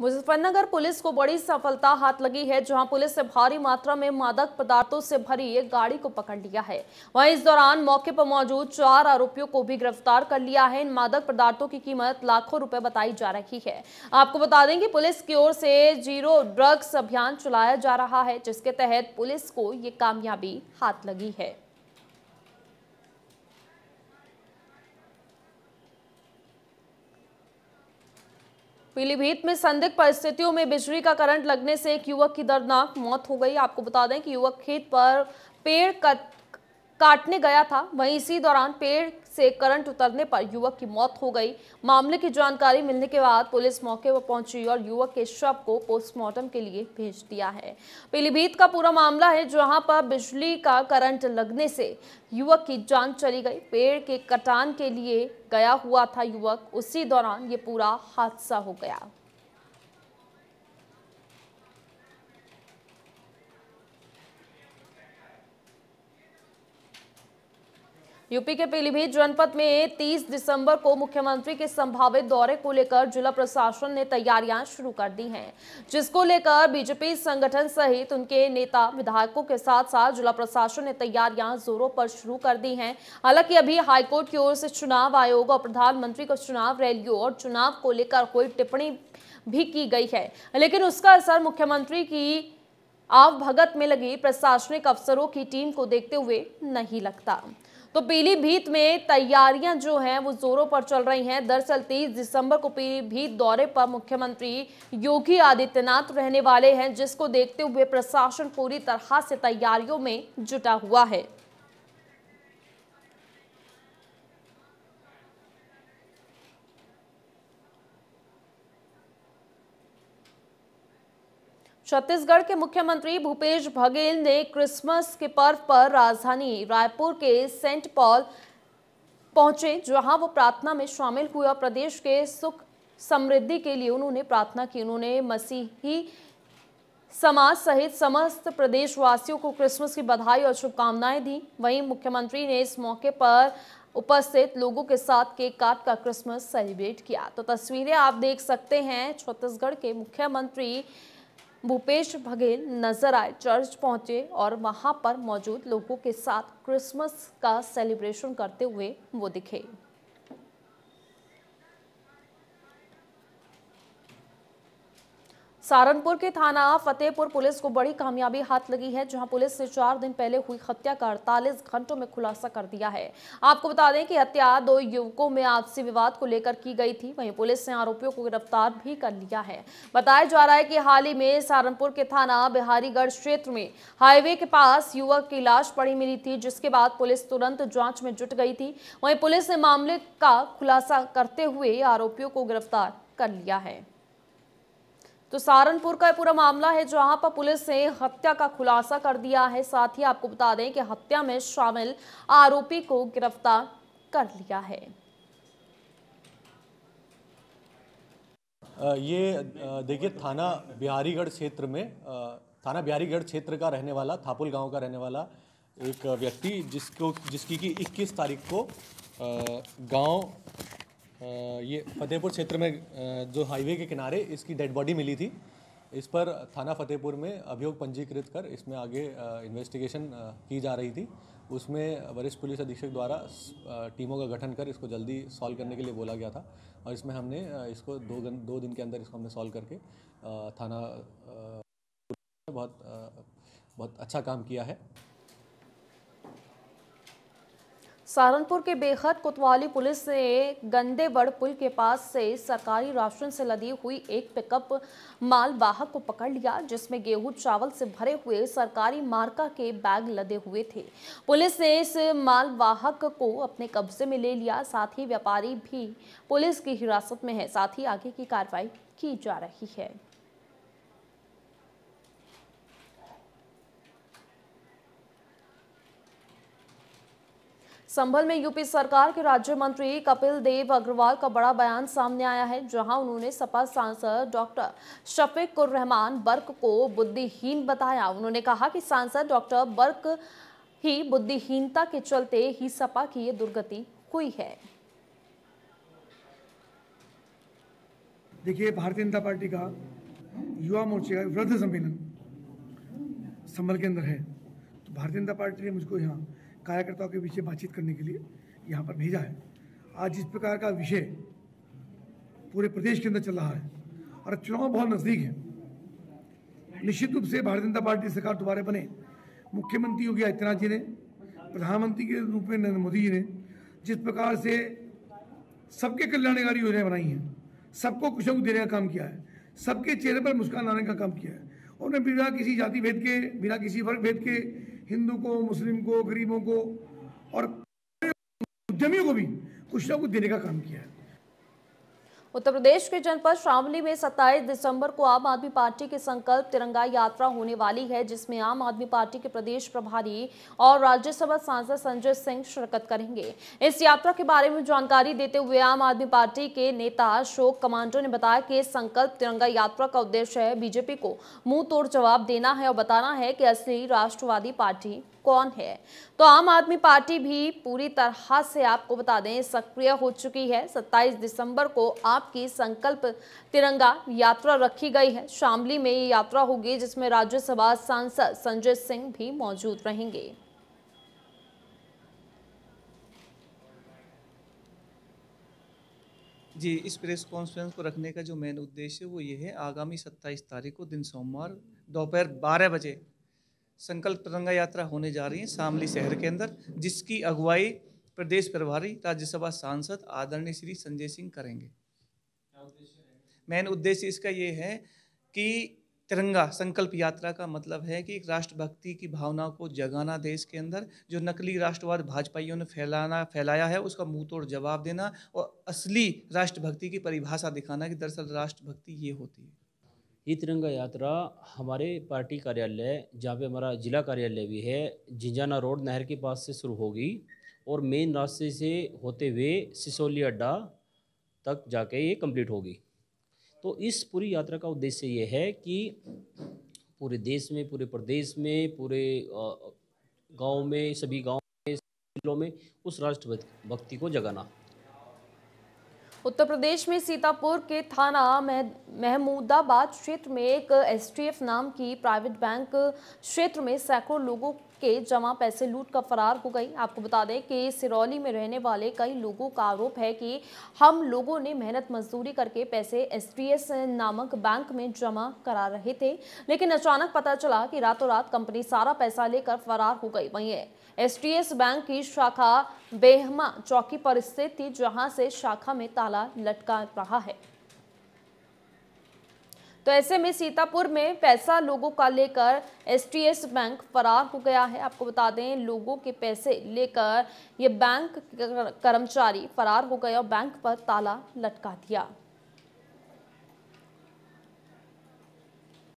Muzaffarnagar police को बड़ी सफलता हाथ लगी है जहां पुलिस ने भारी मात्रा में मादक पदार्थों से भरी एक गाड़ी को पकड़ लिया है वहीं इस दौरान मौके पर मौजूद चार आरोपियों को भी गिरफ्तार कर लिया है इन मादक पदार्थों की कीमत लाखों रुपए बताई जा रही है आपको बता दें कि पुलिस की ओर से जीरो ड्रग्स अभियान चलाया जा रहा है जिसके तहत पुलिस को ये कामयाबी हाथ लगी है पीलीभीत में संदिग्ध परिस्थितियों में बिजली का करंट लगने से एक युवक की दर्दनाक मौत हो गई आपको बता दें कि युवक खेत पर पेड़ काटने गया था वहीं इसी दौरान पेड़ से करंट उतरने पर युवक की मौत हो गई मामले की जानकारी मिलने के बाद पुलिस मौके पर पहुंची और युवक के शव को पोस्टमार्टम के लिए भेज दिया है पीलीभीत का पूरा मामला है जहां पर बिजली का करंट लगने से युवक की जान चली गई पेड़ के कटान के लिए गया हुआ था युवक उसी दौरान ये पूरा हादसा हो गया यूपी के पीलीभीत जनपद में 30 दिसंबर को मुख्यमंत्री के संभावित दौरे को लेकर जिला प्रशासन ने तैयारियां शुरू कर दी हैं जिसको लेकर बीजेपी संगठन सहित उनके नेता विधायकों के साथ साथ जिला प्रशासन ने तैयारियां जोरों पर शुरू कर दी हैं हालांकि अभी हाईकोर्ट की ओर से चुनाव आयोग और प्रधानमंत्री को चुनाव रैलियों और चुनाव को लेकर कोई टिप्पणी भी की गई है लेकिन उसका असर मुख्यमंत्री की आव भगत में लगी प्रशासनिक अफसरों की टीम को देखते हुए नहीं लगता तो पीलीभीत में तैयारियां जो हैं वो जोरों पर चल रही हैं दरअसल 30 दिसंबर को पीलीभीत दौरे पर मुख्यमंत्री योगी आदित्यनाथ रहने वाले हैं जिसको देखते हुए प्रशासन पूरी तरह से तैयारियों में जुटा हुआ है छत्तीसगढ़ के मुख्यमंत्री भूपेश बघेल ने क्रिसमस के पर्व पर राजधानी रायपुर के सेंट पॉल पहुंचे जहां वो प्रार्थना में शामिल हुए और प्रदेश के सुख समृद्धि के लिए उन्होंने प्रार्थना की उन्होंने मसीही समाज सहित समस्त प्रदेशवासियों को क्रिसमस की बधाई और शुभकामनाएं दी वहीं मुख्यमंत्री ने इस मौके पर उपस्थित लोगों के साथ केक काट का क्रिसमस सेलिब्रेट किया तो तस्वीरें आप देख सकते हैं छत्तीसगढ़ के मुख्यमंत्री भूपेश बघेल नजर आए चर्च पहुंचे और वहां पर मौजूद लोगों के साथ क्रिसमस का सेलिब्रेशन करते हुए वो दिखे सहारनपुर के थाना फतेहपुर पुलिस को बड़ी कामयाबी हाथ लगी है जहां पुलिस ने चार दिन पहले हुई हत्या का अड़तालीस घंटों में खुलासा कर दिया है आपको बता दें कि हत्या दो युवकों में आपसी विवाद को लेकर की गई थी वहीं पुलिस ने आरोपियों को गिरफ्तार भी कर लिया है बताया जा रहा है कि हाल ही में सहारनपुर के थाना बिहारीगढ़ क्षेत्र में हाईवे के पास युवक की लाश पड़ी मिली थी जिसके बाद पुलिस तुरंत जाँच में जुट गई थी वहीं पुलिस ने मामले का खुलासा करते हुए आरोपियों को गिरफ्तार कर लिया है तो सहारनपुर का पूरा मामला है जहां पर पुलिस ने हत्या का खुलासा कर दिया है साथ ही आपको बता दें कि हत्या में शामिल आरोपी को गिरफ्तार कर लिया है ये देखिए थाना बिहारीगढ़ क्षेत्र में थाना बिहारीगढ़ क्षेत्र का रहने वाला थापुल गांव का रहने वाला एक व्यक्ति जिसको जिसकी कि 21 तारीख को गांव ये फतेहपुर क्षेत्र में जो हाईवे के किनारे इसकी डेड बॉडी मिली थी इस पर थाना फतेहपुर में अभियोग पंजीकृत कर इसमें आगे इन्वेस्टिगेशन की जा रही थी उसमें वरिष्ठ पुलिस अधीक्षक द्वारा टीमों का गठन कर इसको जल्दी सॉल्व करने के लिए बोला गया था और इसमें हमने इसको दो दो दिन के अंदर इसको हमने सॉल्व करके थाना बहुत बहुत अच्छा काम किया है सहारनपुर के बेहद कोतवाली पुलिस ने गंदेबड़ पुल के पास से सरकारी राशन से लदी हुई एक पिकअप मालवाहक को पकड़ लिया जिसमें गेहूं चावल से भरे हुए सरकारी मार्का के बैग लदे हुए थे पुलिस ने इस मालवाहक को अपने कब्जे में ले लिया साथ ही व्यापारी भी पुलिस की हिरासत में है साथ ही आगे की कार्रवाई की जा रही है संभल में यूपी सरकार के राज्य मंत्री कपिल देव अग्रवाल का बड़ा बयान सामने आया है जहां उन्होंने सपा सांसद डॉक्टर शफीक रहमान बर्क को बुद्धिहीन बताया उन्होंने कहा कि सांसद डॉक्टर बर्क ही बुद्धिहीनता के चलते ही सपा की ये दुर्गति हुई है देखिए भारतीय जनता पार्टी का युवा मोर्चे का वृद्ध सम्मेलन संभल के अंदर है तो भारतीय जनता पार्टी ने मुझको यहाँ कार्यकर्ताओं के विषय बातचीत करने के लिए यहाँ पर भेजा है आज जिस प्रकार का विषय पूरे प्रदेश के अंदर चल रहा है और चुनाव बहुत नज़दीक है निश्चित रूप से भारतीय जनता पार्टी सरकार दोबारा बने मुख्यमंत्री योगी आदित्यनाथ जी ने प्रधानमंत्री के रूप में नरेंद्र मोदी जी ने जिस प्रकार से सबके कल्याणकारी योजनाएं बनाई हैं सबको कुछ न कुछ देने का काम किया है सबके चेहरे पर मुस्कान लाने का काम किया है उन्होंने बिना किसी जाति भेद के बिना किसी वर्ग भेद के हिंदू को मुस्लिम को गरीबों को और उद्यमियों को भी कुछ ना कुछ देने का काम किया है उत्तर प्रदेश के जनपद श्रावली में 27 दिसंबर को आम आदमी पार्टी के संकल्प तिरंगा यात्रा होने वाली है जिसमें आम आदमी पार्टी के प्रदेश प्रभारी और राज्यसभा सांसद संजय सिंह शिरकत करेंगे इस यात्रा के बारे में जानकारी देते हुए आम आदमी पार्टी के नेता अशोक कमांडो ने बताया कि संकल्प तिरंगा यात्रा का उद्देश्य है बीजेपी को मुंह तोड़ जवाब देना है और बताना है कि असली राष्ट्रवादी पार्टी कौन है तो आम आदमी पार्टी भी पूरी तरह से आपको बता दें सक्रिय हो चुकी है 27 दिसंबर को आपकी संकल्प तिरंगा यात्रा रखी गई है शामली में ये यात्रा होगी जिसमें राज्यसभा सांसद संजय सिंह भी मौजूद रहेंगे जी इस प्रेस कॉन्फ्रेंस को रखने का जो मेन उद्देश्य है वो ये है आगामी 27 तारीख को दिन सोमवार दोपहर 12 बजे संकल्प तिरंगा यात्रा होने जा रही है शामली शहर के अंदर जिसकी अगुवाई प्रदेश प्रभारी राज्यसभा सांसद आदरणीय श्री संजय सिंह करेंगे मेन उद्देश्य इसका ये है कि तिरंगा संकल्प यात्रा का मतलब है कि एक राष्ट्रभक्ति की भावना को जगाना देश के अंदर जो नकली राष्ट्रवाद भाजपाइयों ने फैलाना फैलाया है उसका मुंह तोड़ जवाब देना और असली राष्ट्रभक्ति की परिभाषा दिखाना कि दरअसल राष्ट्रभक्ति ये होती है ये तिरंगा यात्रा हमारे पार्टी कार्यालय जहाँ पे हमारा जिला कार्यालय भी है झिंझाना रोड नहर के पास से शुरू होगी और मेन रास्ते से होते हुए सिसोली अड्डा तक जाके ये कंप्लीट होगी तो इस पूरी यात्रा का उद्देश्य ये है कि पूरे देश में पूरे प्रदेश में पूरे गांव में सभी गांव में जिलों में उस राष्ट्र भक्ति को जगाना उत्तर प्रदेश में सीतापुर के थाना महमूदाबाद क्षेत्र में एक एसटीएफ नाम की प्राइवेट बैंक क्षेत्र में सैकड़ों लोगों के जमा पैसे लूट कर फरार हो गई आपको बता दें कि सिरौली में रहने वाले कई लोगों का आरोप है कि हम लोगों ने मेहनत मजदूरी करके पैसे एस नामक बैंक में जमा करा रहे थे लेकिन अचानक पता चला कि रातों रात कंपनी सारा पैसा लेकर फरार हो गई वहीं एस बैंक की शाखा बेहमा चौकी पर स्थित थी जहां से शाखा में ताला लटका रहा है तो ऐसे में सीतापुर में पैसा लोगों का लेकर एसटीएस बैंक फरार हो गया है आपको बता दें लोगों के पैसे लेकर ये बैंक कर्मचारी फरार हो गए और बैंक पर ताला लटका दिया